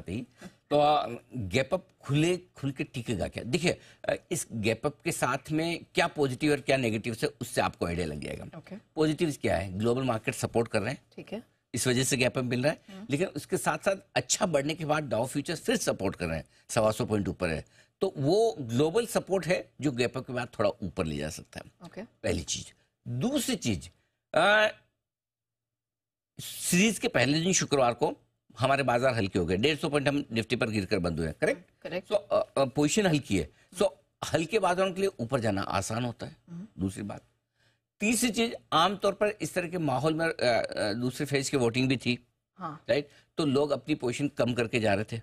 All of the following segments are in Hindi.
आती तो गैप अप खुले खुल के टिकेगा क्या देखिए इस गैप अप के साथ में क्या पॉजिटिव और क्या नेगेटिव से उससे आपको आइडिया लग जाएगा okay. पॉजिटिव क्या है ग्लोबल मार्केट सपोर्ट कर रहे हैं ठीक है इस वजह से गैप अप मिल रहा है हाँ। लेकिन उसके साथ साथ अच्छा बढ़ने के बाद डाउ फ्यूचर फिर सपोर्ट कर रहे हैं सवा सौ पॉइंट ऊपर है तो वो ग्लोबल सपोर्ट है जो गैप अप के बाद थोड़ा ऊपर ले जा सकता है ओके। पहली चीज दूसरी चीज सीरीज के पहले दिन शुक्रवार को हमारे बाजार हल्के हो गए डेढ़ सौ पॉइंट हम निफ्टी पर गिरकर बंद हुए करेक्ट करेक्ट सो पोजिशन हल्की है सो so, हल्के बाजारों के लिए ऊपर जाना आसान होता है mm-hmm. दूसरी बात तीसरी चीज आमतौर पर इस तरह के माहौल में दूसरे फेज की वोटिंग भी थी हाँ। राइट तो लोग अपनी पोजीशन कम करके जा रहे थे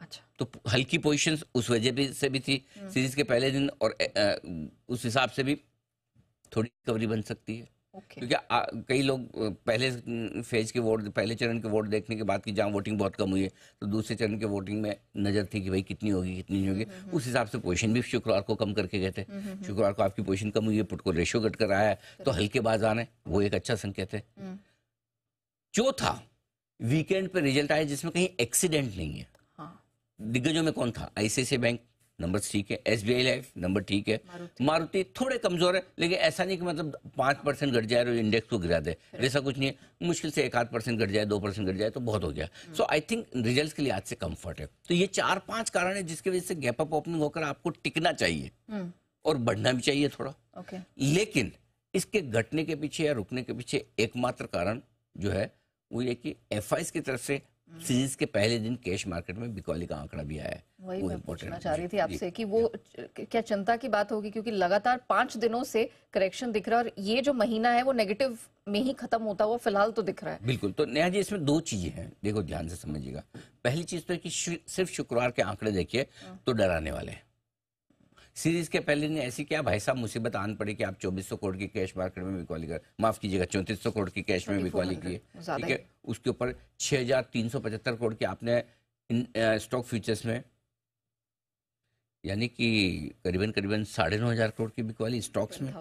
अच्छा तो हल्की पोजीशन उस वजह भी से भी थी सीरीज mm. के पहले दिन और उस हिसाब से भी थोड़ी रिकवरी बन सकती है okay. क्योंकि कई लोग पहले फेज के वोट पहले चरण के वोट देखने के बाद की जहाँ वोटिंग बहुत कम हुई है तो दूसरे चरण के वोटिंग में नजर थी कि भाई कितनी होगी कितनी नहीं होगी हम्म, हम्म, उस हिसाब से पोजिशन भी शुक्रवार को कम करके गए थे हम्म, शुक्रवार को आपकी पोजिशन कम हुई है पुट को रेशियो घट कर आया है तो हल्के बाज आने वो एक अच्छा संकेत है चौथा वीकेंड पर रिजल्ट आया जिसमें कहीं एक्सीडेंट नहीं है हाँ। दिग्गजों में कौन था आईसीआईसी बैंक नंबर ठीक है S B I life number ठीक है मारुति थोड़े कमजोर है लेकिन ऐसा नहीं कि मतलब पांच परसेंट घट जाए और इंडेक्स को गिरा दे वैसा कुछ नहीं है मुश्किल से एक आध परसेंट घट जाए दो परसेंट घट जाए तो बहुत हो गया सो आई थिंक रिजल्ट के लिए आज से कंफर्ट है तो ये चार पांच कारण है जिसकी वजह से गैप अप ओपनिंग होकर आपको टिकना चाहिए हम्म। और बढ़ना भी चाहिए थोड़ा लेकिन इसके घटने के पीछे या रुकने के पीछे एकमात्र कारण जो है वो ये कि एफ की तरफ से सीरीज के पहले दिन कैश मार्केट में बिकॉली का आंकड़ा भी आया है वही मैं पूछना चाह रही थी आपसे कि वो क्या चिंता की बात होगी क्योंकि लगातार पांच दिनों से करेक्शन दिख रहा है और ये जो महीना है वो नेगेटिव में ही खत्म होता हुआ फिलहाल तो दिख रहा है बिल्कुल तो नया जी इसमें दो चीजें हैं देखो ध्यान से समझिएगा पहली चीज तो कि सिर्फ शुक्रवार के आंकड़े देखिए हाँ। तो डराने वाले हैं सीरीज के पहले दिन ऐसी क्या भाई साहब मुसीबत आन पड़ी कि आप 2400 करोड़ की कैश मार्केट में बिकवाली कर माफ कीजिएगा सौ करोड़ की कैश में बिकवाली किए ठीक है उसके ऊपर पचहत्तर करोड़ की आपने स्टॉक फ्यूचर्स में यानी कि करीबन करीबन साढ़े नौ हज़ार करोड़ की बिकवाली स्टॉक्स में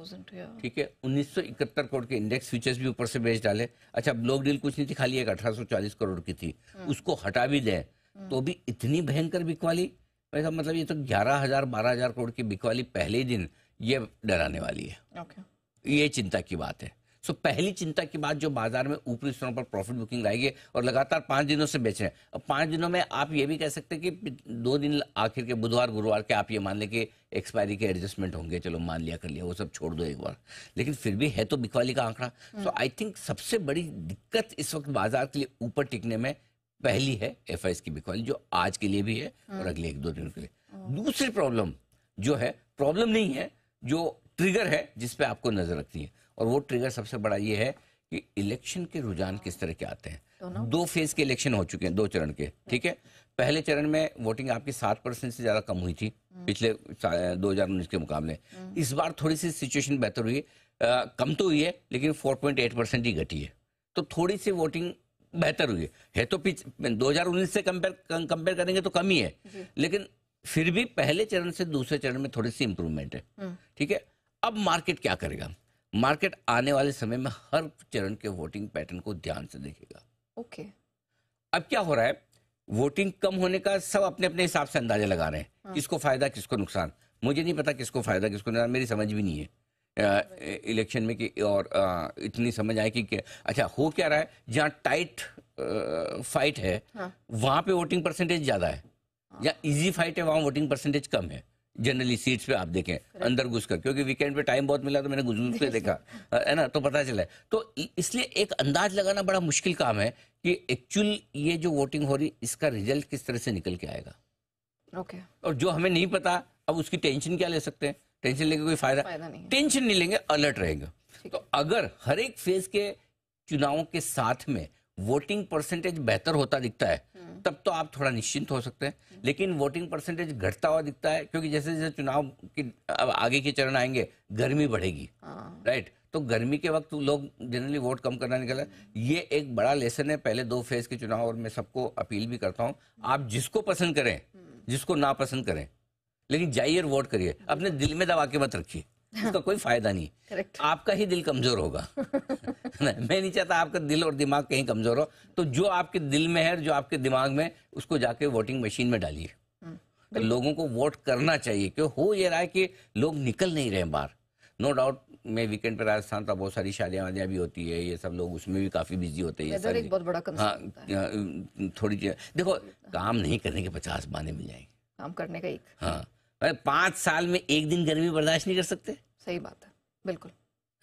ठीक है उन्नीस सौ इकहत्तर करोड़ के इंडेक्स फ्यूचर्स भी ऊपर से बेच डाले अच्छा ब्लॉक डील कुछ नहीं थी खाली एक अठारह सौ चालीस करोड़ की थी हम्म। उसको हटा भी दें हम्म। तो भी इतनी भयंकर बिकवाली भाई मतलब ये तो ग्यारह हजार बारह हजार करोड़ की बिकवाली पहले दिन ये डराने वाली है okay. ये चिंता की बात है सो so, पहली चिंता की बात जो बाजार में ऊपरी स्तरों पर प्रॉफिट बुकिंग आएगी और लगातार पांच दिनों से बेच रहे हैं अब पांच दिनों में आप ये भी कह सकते हैं कि दो दिन आखिर के बुधवार गुरुवार के आप ये मान लें कि एक्सपायरी के एडजस्टमेंट होंगे चलो मान लिया कर लिया वो सब छोड़ दो एक बार लेकिन फिर भी है तो बिकवाली का आंकड़ा सो आई थिंक सबसे बड़ी दिक्कत इस वक्त बाजार के लिए ऊपर टिकने में पहली है एफ की बिकवाली जो आज के लिए भी है और अगले एक दो दिनों के लिए दूसरी प्रॉब्लम जो है प्रॉब्लम नहीं है जो ट्रिगर है जिसपे आपको नजर रखनी है और वो ट्रिगर सबसे बड़ा ये है कि इलेक्शन के रुझान किस तरह के आते हैं तो दो फेज के इलेक्शन हो चुके हैं दो चरण के ठीक है पहले चरण में वोटिंग आपकी सात परसेंट से ज्यादा कम हुई थी हम्म। पिछले दो हजार उन्नीस के मुकाबले हम्म। इस बार थोड़ी सी सिचुएशन बेहतर हुई आ, कम तो हुई है लेकिन फोर पॉइंट एट परसेंट ही घटी है तो थोड़ी सी वोटिंग बेहतर हुई है तो पिछ दो से कंपेयर कंपेयर करेंगे तो कम ही है लेकिन फिर भी पहले चरण से दूसरे चरण में थोड़ी सी इंप्रूवमेंट है हम्म। ठीक है अब मार्केट क्या करेगा मार्केट आने वाले समय में हर चरण के वोटिंग पैटर्न को ध्यान से देखेगा ओके okay. अब क्या हो रहा है वोटिंग कम होने का सब अपने अपने हिसाब से अंदाजा लगा रहे हैं हाँ। किसको फायदा किसको नुकसान मुझे नहीं पता किसको फायदा किसको नुकसान मेरी समझ भी नहीं है इलेक्शन में कि और इतनी समझ आए कि अच्छा हो क्या रहा है जहाँ टाइट फाइट है हाँ। वहाँ पे वोटिंग परसेंटेज ज़्यादा है हाँ। इजी फाइट है वहाँ वोटिंग परसेंटेज कम है जनरली सीट्स पे आप देखें अंदर घुस कर क्योंकि वीकेंड पे टाइम बहुत मिला तो मैंने घुस घुस के देखा है ना तो पता चला तो इसलिए एक अंदाज लगाना बड़ा मुश्किल काम है कि एक्चुअल ये जो वोटिंग हो रही इसका रिजल्ट किस तरह से निकल के आएगा ओके okay. और जो हमें नहीं पता अब उसकी टेंशन क्या ले सकते हैं टेंशन लेके कोई फायदा, नहीं टेंशन नहीं लेंगे अलर्ट रहेंगे तो अगर हर एक फेज के चुनावों के साथ में वोटिंग परसेंटेज बेहतर होता दिखता है हम्म। तब तो आप थोड़ा निश्चिंत हो सकते हैं हम्म। लेकिन वोटिंग परसेंटेज घटता हुआ दिखता है क्योंकि जैसे जैसे चुनाव की अब आगे के चरण आएंगे गर्मी बढ़ेगी हाँ। राइट तो गर्मी के वक्त लोग जनरली वोट कम करना निकल हम्म। ये एक बड़ा लेसन है पहले दो फेज के चुनाव और मैं सबको अपील भी करता हूँ आप जिसको पसंद करें जिसको नापसंद करें लेकिन जाइए वोट करिए अपने दिल में दबा के मत रखिए उसका कोई फायदा नहीं Correct. आपका ही दिल कमजोर होगा मैं नहीं चाहता आपका दिल और दिमाग कहीं कमजोर हो तो जो आपके दिल में है जो आपके दिमाग में उसको जाके वोटिंग मशीन में डालिए हम्म, तो लोगों को वोट करना चाहिए क्यों हो ये रहा है कि लोग निकल नहीं रहे बाहर नो डाउट मैं वीकेंड पर राजस्थान का बहुत सारी शादियां वादियाँ भी होती है ये सब लोग उसमें भी काफी बिजी होते हैं एक बहुत बड़ा हाँ थोड़ी देखो काम नहीं करने के पचास बहाने मिल जाएंगे काम करने का एक हाँ अरे पांच साल में एक दिन गर्मी बर्दाश्त नहीं कर सकते सही बात है बिल्कुल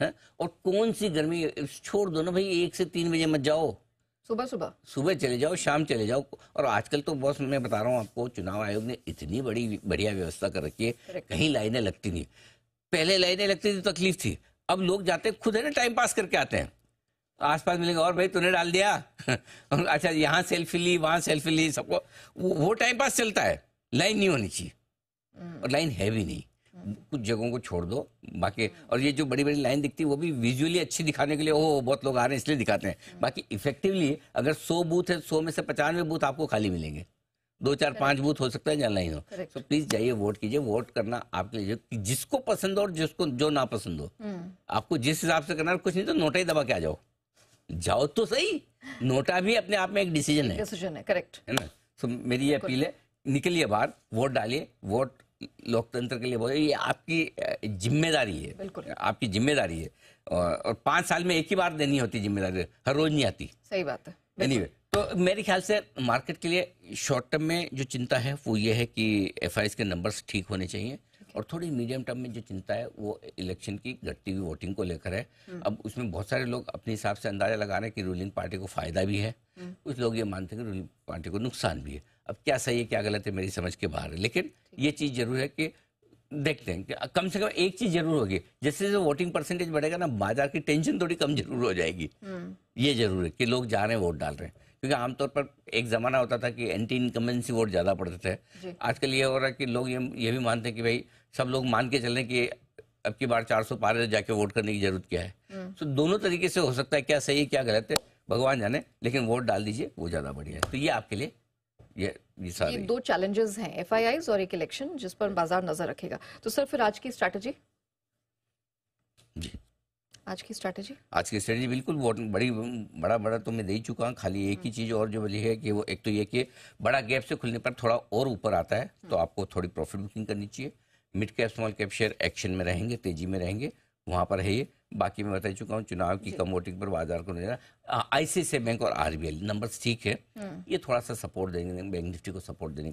है हाँ? और कौन सी गर्मी छोड़ दो ना भाई एक से तीन बजे मत जाओ सुबह सुबह सुबह चले जाओ शाम चले जाओ और आजकल तो बॉस मैं बता रहा हूँ आपको चुनाव आयोग ने इतनी बड़ी बढ़िया व्यवस्था कर रखी है कहीं लाइनें लगती नहीं पहले लाइनें लगती थी तकलीफ थी अब लोग जाते खुद है ना टाइम पास करके आते हैं आस पास मिलेंगे और भाई तूने डाल दिया अच्छा यहाँ सेल्फी ली वहाँ सेल्फी ली सबको वो टाइम पास चलता है लाइन नहीं होनी चाहिए और लाइन है भी नहीं कुछ जगहों को छोड़ दो बाकी और ये जो बड़ी बड़ी लाइन दिखती है वो भी विजुअली अच्छी दिखाने के लिए ओ बहुत लोग आ रहे हैं इसलिए दिखाते हैं हम्म। बाकी इफेक्टिवली अगर सौ बूथ है सौ में से पचानवे बूथ आपको खाली मिलेंगे दो चार पांच बूथ हो सकता है या नहीं हो सो प्लीज जाइए वोट कीजिए वोट करना आपके लिए जिसको पसंद हो और जिसको जो ना पसंद हो हम्म। आपको जिस हिसाब से करना कुछ नहीं तो नोटा ही दबा के आ जाओ जाओ तो सही नोटा भी अपने आप में एक डिसीजन है डिसीजन है करेक्ट है ना सो मेरी ये अपील है निकलिए बाहर वोट डालिए वोट लोकतंत्र के लिए बोले ये आपकी जिम्मेदारी है आपकी जिम्मेदारी है और पाँच साल में एक ही बार देनी होती जिम्मेदारी हर रोज नहीं आती सही बात है एनीवे anyway, तो मेरे ख्याल से मार्केट के लिए शॉर्ट टर्म में जो चिंता है वो ये है कि एफ के नंबर्स ठीक होने चाहिए और थोड़ी मीडियम टर्म में जो चिंता है वो इलेक्शन की घटती हुई वोटिंग को लेकर है हम्म। अब उसमें बहुत सारे लोग अपने हिसाब से अंदाजा लगा रहे हैं कि रूलिंग पार्टी को फायदा भी है कुछ लोग ये मानते हैं कि रूलिंग पार्टी को नुकसान भी है अब क्या सही है क्या गलत है मेरी समझ के बाहर है लेकिन ये चीज़ जरूर है कि देखते हैं कम से कम एक चीज जरूर होगी जैसे जैसे वोटिंग परसेंटेज बढ़ेगा ना बाजार की टेंशन थोड़ी कम जरूर हो जाएगी हम्म। ये जरूर है कि लोग जा रहे हैं वोट डाल रहे हैं क्योंकि आमतौर पर एक ज़माना होता था कि एंटी इनकमेंसी वोट ज़्यादा पड़ते थे आजकल ये हो रहा है कि लोग ये ये भी मानते हैं कि भाई सब लोग मान के चल रहे हैं कि अब की बार चार सौ पार जाके वोट करने की जरूरत क्या है हम्म। तो दोनों तरीके से हो सकता है क्या सही है क्या गलत है भगवान जाने लेकिन वोट डाल दीजिए वो ज़्यादा बढ़िया है तो ये आपके लिए ये ये सारे दो चैलेंजेस हैं एफ और एक इलेक्शन जिस पर बाजार नजर रखेगा तो सर फिर आज की स्ट्रैटेजी जी आज की स्ट्रैटेजी आज की स्ट्रैटेजी बिल्कुल वोट बड़ी बड़ा बड़ा तो मैं दे ही चुका हूँ खाली एक ही हम्म। चीज़ और जो बोली है कि वो एक तो ये कि बड़ा गैप से खुलने पर थोड़ा और ऊपर आता है तो हम्म। आपको थोड़ी प्रॉफिट बुकिंग करनी चाहिए mid cap small cap share action में रहेंगे तेजी में रहेंगे वहाँ पर है ये बाकी मैं बता चुका हूँ चुनाव की कम वोटिंग पर बाजार को नजर आई बैंक और आरबीएल नंबर ठीक है हम्म। ये थोड़ा सा सपोर्ट देंगे बैंक निफ्टी को सपोर्ट देने